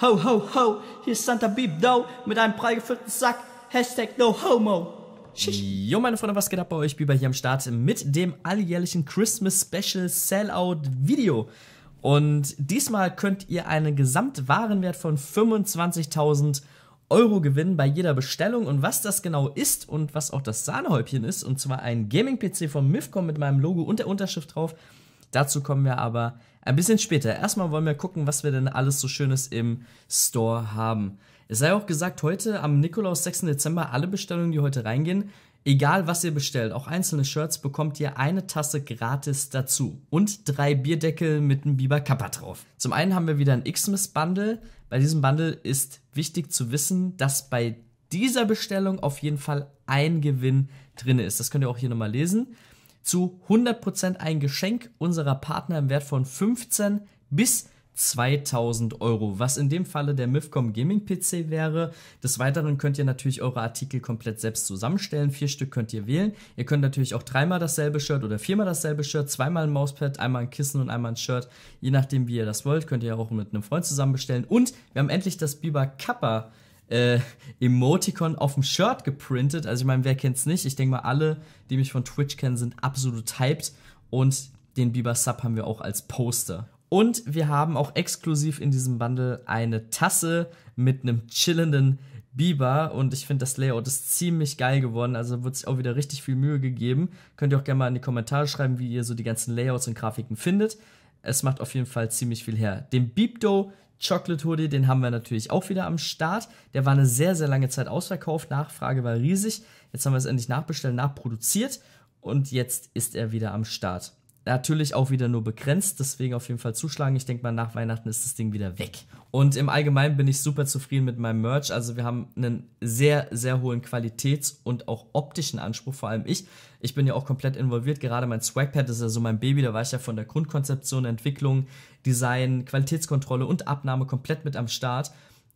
Ho, ho, ho, hier ist Santa Beep Doe mit einem prall Sack. Hashtag no homo. Jo, meine Freunde, was geht ab bei euch? Biber hier am Start mit dem alljährlichen Christmas Special Sellout Video. Und diesmal könnt ihr einen Gesamtwarenwert von 25.000 Euro gewinnen bei jeder Bestellung. Und was das genau ist und was auch das Sahnehäubchen ist, und zwar ein Gaming-PC von Mifcom mit meinem Logo und der Unterschrift drauf, dazu kommen wir aber ein bisschen später. Erstmal wollen wir gucken, was wir denn alles so Schönes im Store haben. Es sei auch gesagt, heute am Nikolaus, 6. Dezember, alle Bestellungen, die heute reingehen, egal was ihr bestellt, auch einzelne Shirts, bekommt ihr eine Tasse gratis dazu. Und drei Bierdeckel mit einem Biber Kappa drauf. Zum einen haben wir wieder ein Xmas-Bundle. Bei diesem Bundle ist wichtig zu wissen, dass bei dieser Bestellung auf jeden Fall ein Gewinn drin ist. Das könnt ihr auch hier nochmal lesen zu 100% ein Geschenk unserer Partner im Wert von 15 bis 2000 Euro, was in dem Falle der Mifcom Gaming PC wäre. Des Weiteren könnt ihr natürlich eure Artikel komplett selbst zusammenstellen. Vier Stück könnt ihr wählen. Ihr könnt natürlich auch dreimal dasselbe Shirt oder viermal dasselbe Shirt, zweimal ein Mauspad, einmal ein Kissen und einmal ein Shirt. Je nachdem, wie ihr das wollt, könnt ihr auch mit einem Freund zusammenbestellen. Und wir haben endlich das Biber Kappa äh, Emoticon auf dem Shirt geprintet. Also ich meine, wer kennt's nicht? Ich denke mal, alle, die mich von Twitch kennen, sind absolut hyped. Und den Biber Sub haben wir auch als Poster. Und wir haben auch exklusiv in diesem Bundle eine Tasse mit einem chillenden Biber. Und ich finde, das Layout ist ziemlich geil geworden. Also wird sich auch wieder richtig viel Mühe gegeben. Könnt ihr auch gerne mal in die Kommentare schreiben, wie ihr so die ganzen Layouts und Grafiken findet. Es macht auf jeden Fall ziemlich viel her. Den Beepdo Chocolate Hoodie, den haben wir natürlich auch wieder am Start. Der war eine sehr, sehr lange Zeit ausverkauft. Nachfrage war riesig. Jetzt haben wir es endlich nachbestellt, nachproduziert und jetzt ist er wieder am Start. Natürlich auch wieder nur begrenzt, deswegen auf jeden Fall zuschlagen. Ich denke mal, nach Weihnachten ist das Ding wieder weg. Und im Allgemeinen bin ich super zufrieden mit meinem Merch. Also wir haben einen sehr, sehr hohen Qualitäts- und auch optischen Anspruch, vor allem ich. Ich bin ja auch komplett involviert. Gerade mein Swagpad ist ja so mein Baby. Da war ich ja von der Grundkonzeption, Entwicklung, Design, Qualitätskontrolle und Abnahme komplett mit am Start.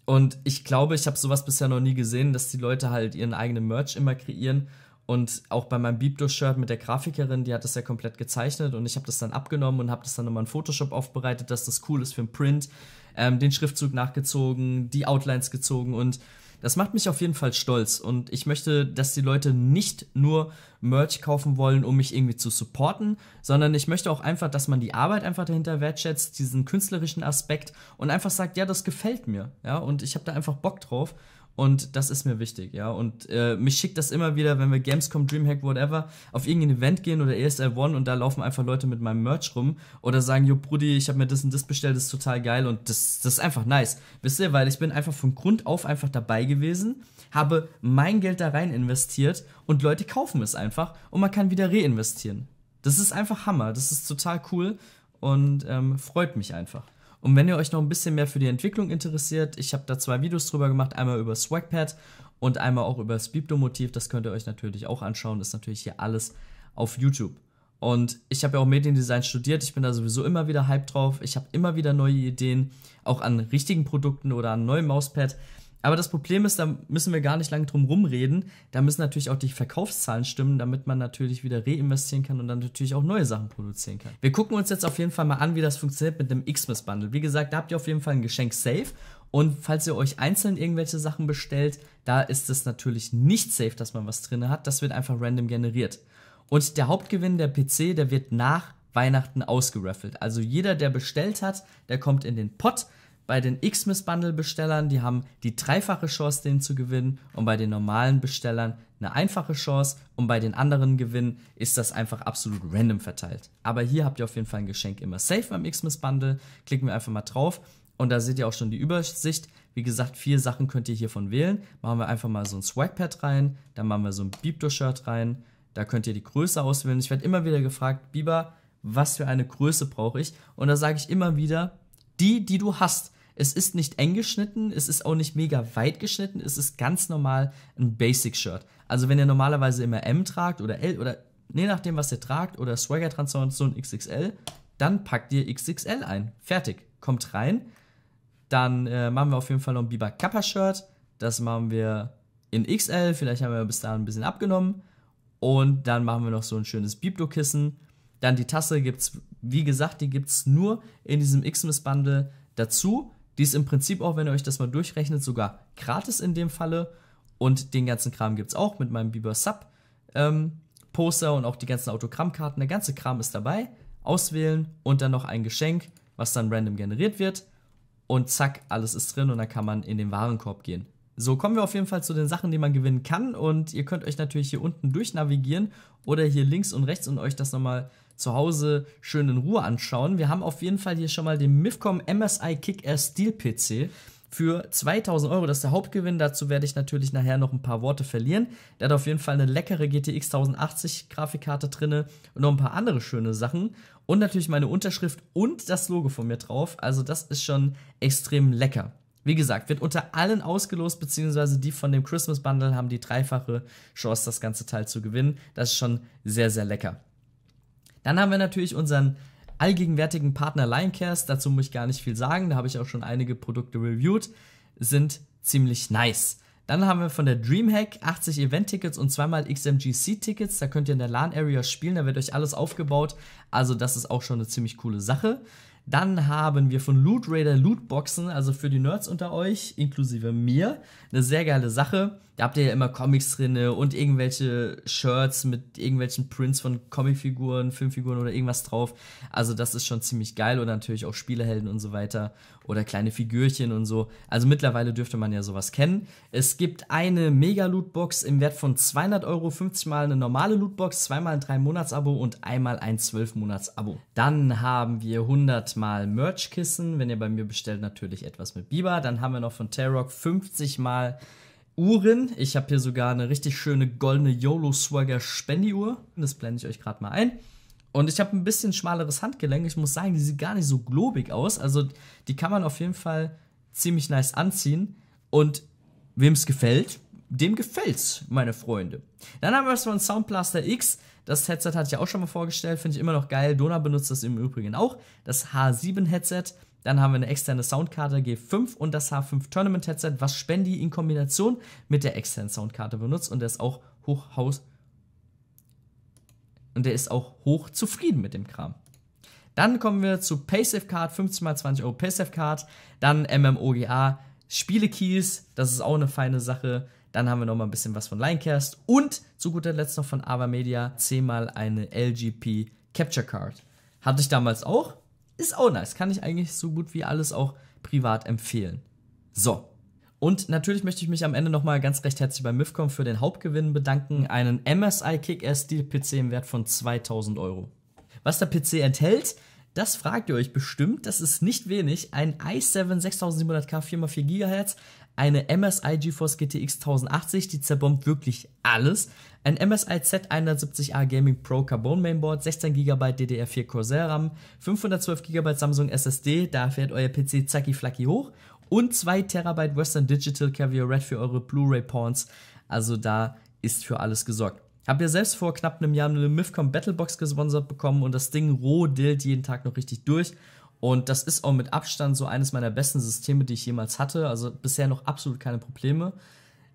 Und ich glaube, ich habe sowas bisher noch nie gesehen, dass die Leute halt ihren eigenen Merch immer kreieren und auch bei meinem Bibdo-Shirt mit der Grafikerin, die hat das ja komplett gezeichnet und ich habe das dann abgenommen und habe das dann nochmal in Photoshop aufbereitet, dass das cool ist für einen Print, ähm, den Schriftzug nachgezogen, die Outlines gezogen und das macht mich auf jeden Fall stolz und ich möchte, dass die Leute nicht nur Merch kaufen wollen, um mich irgendwie zu supporten, sondern ich möchte auch einfach, dass man die Arbeit einfach dahinter wertschätzt, diesen künstlerischen Aspekt und einfach sagt, ja, das gefällt mir, ja, und ich habe da einfach Bock drauf und das ist mir wichtig, ja. Und äh, mich schickt das immer wieder, wenn wir Gamescom, Dreamhack, whatever, auf irgendein Event gehen oder ESL One und da laufen einfach Leute mit meinem Merch rum oder sagen, jo Brudi, ich habe mir das und das bestellt, das ist total geil und das, das ist einfach nice. Wisst ihr, weil ich bin einfach von Grund auf einfach dabei gewesen, habe mein Geld da rein investiert und Leute kaufen es einfach und man kann wieder reinvestieren. Das ist einfach Hammer, das ist total cool und ähm, freut mich einfach. Und wenn ihr euch noch ein bisschen mehr für die Entwicklung interessiert, ich habe da zwei Videos drüber gemacht, einmal über Swagpad und einmal auch über das Bibdo-Motiv. Das könnt ihr euch natürlich auch anschauen. Das ist natürlich hier alles auf YouTube. Und ich habe ja auch Mediendesign studiert. Ich bin da sowieso immer wieder hype drauf. Ich habe immer wieder neue Ideen, auch an richtigen Produkten oder an neuem Mauspad. Aber das Problem ist, da müssen wir gar nicht lange drum rumreden. Da müssen natürlich auch die Verkaufszahlen stimmen, damit man natürlich wieder reinvestieren kann und dann natürlich auch neue Sachen produzieren kann. Wir gucken uns jetzt auf jeden Fall mal an, wie das funktioniert mit dem Xmas Bundle. Wie gesagt, da habt ihr auf jeden Fall ein Geschenk safe. Und falls ihr euch einzeln irgendwelche Sachen bestellt, da ist es natürlich nicht safe, dass man was drin hat. Das wird einfach random generiert. Und der Hauptgewinn der PC, der wird nach Weihnachten ausgeraffelt. Also jeder, der bestellt hat, der kommt in den Pot bei den Xmas Bundle Bestellern, die haben die dreifache Chance, den zu gewinnen und bei den normalen Bestellern eine einfache Chance und bei den anderen Gewinnen ist das einfach absolut random verteilt. Aber hier habt ihr auf jeden Fall ein Geschenk immer safe beim Xmas Bundle. Klicken wir einfach mal drauf und da seht ihr auch schon die Übersicht. Wie gesagt, vier Sachen könnt ihr hiervon wählen. Machen wir einfach mal so ein Swagpad rein, dann machen wir so ein Bibdo-Shirt rein. Da könnt ihr die Größe auswählen. Ich werde immer wieder gefragt, Biber, was für eine Größe brauche ich? Und da sage ich immer wieder, die, die du hast. Es ist nicht eng geschnitten, es ist auch nicht mega weit geschnitten, es ist ganz normal ein Basic-Shirt. Also wenn ihr normalerweise immer M tragt oder L oder je nachdem, was ihr tragt oder Swagger Transformation XXL, dann packt ihr XXL ein. Fertig. Kommt rein. Dann äh, machen wir auf jeden Fall noch ein Biber Kappa Shirt. Das machen wir in XL. Vielleicht haben wir bis dahin ein bisschen abgenommen. Und dann machen wir noch so ein schönes Biblo-Kissen. Dann die Tasse gibt es wie gesagt, die gibt es nur in diesem Xmas-Bundle dazu. Die ist im Prinzip auch, wenn ihr euch das mal durchrechnet, sogar gratis in dem Falle. Und den ganzen Kram gibt es auch mit meinem Bieber Sub ähm, Poster und auch die ganzen Autogrammkarten. Der ganze Kram ist dabei. Auswählen und dann noch ein Geschenk, was dann random generiert wird. Und zack, alles ist drin und dann kann man in den Warenkorb gehen. So kommen wir auf jeden Fall zu den Sachen, die man gewinnen kann. Und ihr könnt euch natürlich hier unten durchnavigieren oder hier links und rechts und euch das nochmal zu Hause schön in Ruhe anschauen. Wir haben auf jeden Fall hier schon mal den Mifcom MSI kick Air Steel PC für 2000 Euro. Das ist der Hauptgewinn. Dazu werde ich natürlich nachher noch ein paar Worte verlieren. Der hat auf jeden Fall eine leckere GTX 1080 Grafikkarte drinne und noch ein paar andere schöne Sachen. Und natürlich meine Unterschrift und das Logo von mir drauf. Also das ist schon extrem lecker. Wie gesagt, wird unter allen ausgelost, beziehungsweise die von dem Christmas Bundle haben die dreifache Chance, das ganze Teil zu gewinnen. Das ist schon sehr, sehr lecker. Dann haben wir natürlich unseren allgegenwärtigen Partner Linecast. Dazu muss ich gar nicht viel sagen. Da habe ich auch schon einige Produkte reviewed. Sind ziemlich nice. Dann haben wir von der Dreamhack 80 Event-Tickets und zweimal XMGC-Tickets. Da könnt ihr in der LAN-Area spielen, da wird euch alles aufgebaut. Also, das ist auch schon eine ziemlich coole Sache. Dann haben wir von Loot Raider Lootboxen, also für die Nerds unter euch, inklusive mir, eine sehr geile Sache da habt ihr ja immer Comics drinne und irgendwelche Shirts mit irgendwelchen Prints von Comicfiguren, Filmfiguren oder irgendwas drauf. Also das ist schon ziemlich geil und natürlich auch Spielehelden und so weiter oder kleine Figürchen und so. Also mittlerweile dürfte man ja sowas kennen. Es gibt eine Mega Lootbox im Wert von 200 Euro, 50 mal eine normale Lootbox, zweimal ein 3 Monats Abo und einmal ein 12 Monats Abo. Dann haben wir 100 mal Merch Kissen, wenn ihr bei mir bestellt natürlich etwas mit Biber. Dann haben wir noch von Terrock 50 mal Uhren. Ich habe hier sogar eine richtig schöne goldene YOLO Swagger Spendi-Uhr. Das blende ich euch gerade mal ein. Und ich habe ein bisschen schmaleres Handgelenk. Ich muss sagen, die sieht gar nicht so globig aus. Also die kann man auf jeden Fall ziemlich nice anziehen. Und wem es gefällt, dem gefällt's, meine Freunde. Dann haben wir es von Soundblaster X. Das Headset hatte ich auch schon mal vorgestellt, finde ich immer noch geil. Dona benutzt das im Übrigen auch. Das H7 Headset dann haben wir eine externe Soundkarte G5 und das H5 Tournament Headset, was Spendi in Kombination mit der externen Soundkarte benutzt und der ist auch hochhaus und der ist auch hoch zufrieden mit dem Kram. Dann kommen wir zu Paysafe Card 15x20 Euro Paysafe Card, dann MMOGA Spiele Keys, das ist auch eine feine Sache. Dann haben wir noch mal ein bisschen was von Linecast und zu guter Letzt noch von Ava Media zehnmal eine LGP Capture Card. Hatte ich damals auch, ist auch nice. Kann ich eigentlich so gut wie alles auch privat empfehlen. So. Und natürlich möchte ich mich am Ende nochmal ganz recht herzlich bei Mifcom für den Hauptgewinn bedanken. Einen MSI Kick-Ass Steel PC im Wert von 2000 Euro. Was der PC enthält, das fragt ihr euch bestimmt. Das ist nicht wenig. Ein i7 6700K 4x4 GHz, eine MSI GeForce GTX 1080, die zerbombt wirklich alles. Ein MSI Z170A Gaming Pro Carbon Mainboard, 16 GB DDR4 Corsair RAM, 512 GB Samsung SSD, da fährt euer PC zacki flacki hoch und 2 TB Western Digital Caviar Red für eure Blu-ray Pawns. Also da ist für alles gesorgt. Hab ja selbst vor knapp einem Jahr eine Mifcom Battlebox gesponsert bekommen und das Ding roh dillt jeden Tag noch richtig durch und das ist auch mit Abstand so eines meiner besten Systeme, die ich jemals hatte. Also bisher noch absolut keine Probleme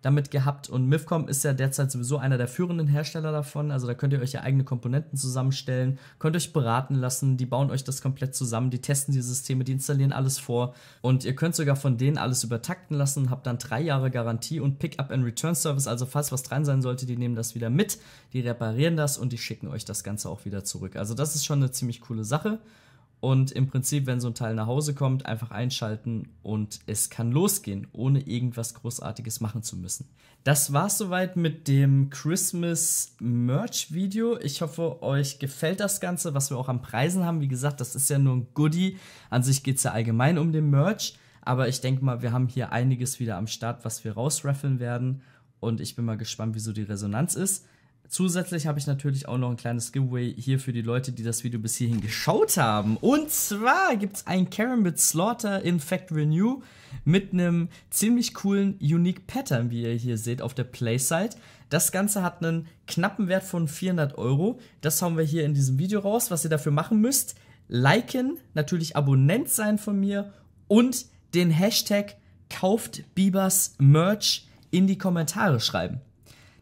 damit gehabt. Und Mifcom ist ja derzeit sowieso einer der führenden Hersteller davon. Also da könnt ihr euch ja eigene Komponenten zusammenstellen, könnt euch beraten lassen, die bauen euch das komplett zusammen, die testen die Systeme, die installieren alles vor. Und ihr könnt sogar von denen alles übertakten lassen, habt dann drei Jahre Garantie und Pickup and Return Service. Also falls was dran sein sollte, die nehmen das wieder mit, die reparieren das und die schicken euch das Ganze auch wieder zurück. Also das ist schon eine ziemlich coole Sache. Und im Prinzip, wenn so ein Teil nach Hause kommt, einfach einschalten und es kann losgehen, ohne irgendwas Großartiges machen zu müssen. Das war's soweit mit dem Christmas Merch Video. Ich hoffe, euch gefällt das Ganze, was wir auch an Preisen haben. Wie gesagt, das ist ja nur ein Goodie. An sich geht es ja allgemein um den Merch. Aber ich denke mal, wir haben hier einiges wieder am Start, was wir rausraffeln werden. Und ich bin mal gespannt, wieso die Resonanz ist. Zusätzlich habe ich natürlich auch noch ein kleines Giveaway hier für die Leute, die das Video bis hierhin geschaut haben. Und zwar gibt es ein Karen mit Slaughter in Factory New mit einem ziemlich coolen Unique Pattern, wie ihr hier seht auf der Playside. Das Ganze hat einen knappen Wert von 400 Euro. Das haben wir hier in diesem Video raus. Was ihr dafür machen müsst, liken, natürlich Abonnent sein von mir und den Hashtag kauft Bibers Merch in die Kommentare schreiben.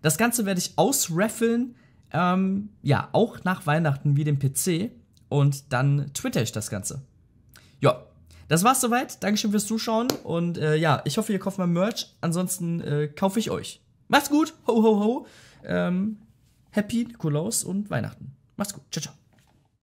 Das Ganze werde ich ausraffeln, ähm, ja, auch nach Weihnachten wie dem PC. Und dann twitter ich das Ganze. Ja, das war's soweit. Dankeschön fürs Zuschauen. Und äh, ja, ich hoffe, ihr kauft mal Merch. Ansonsten äh, kaufe ich euch. Macht's gut. Ho, ho, ho. Ähm, happy Nikolaus und Weihnachten. Macht's gut. Ciao, ciao.